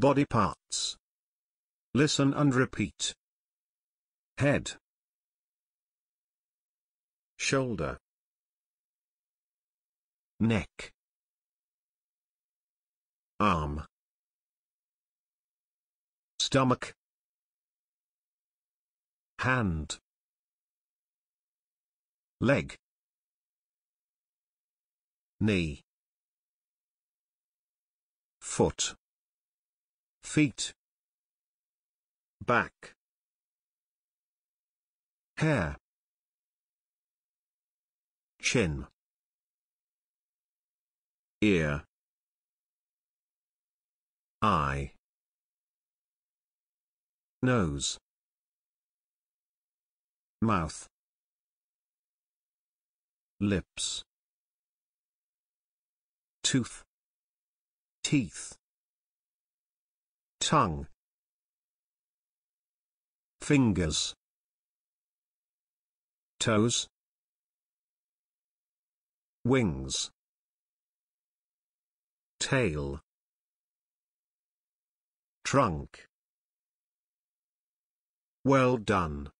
Body parts. Listen and repeat. Head. Shoulder. Neck. Arm. Stomach. Hand. Leg. Knee. Foot feet, back, hair, chin, ear, eye, nose, mouth, lips, tooth, teeth, tongue fingers toes wings tail trunk well done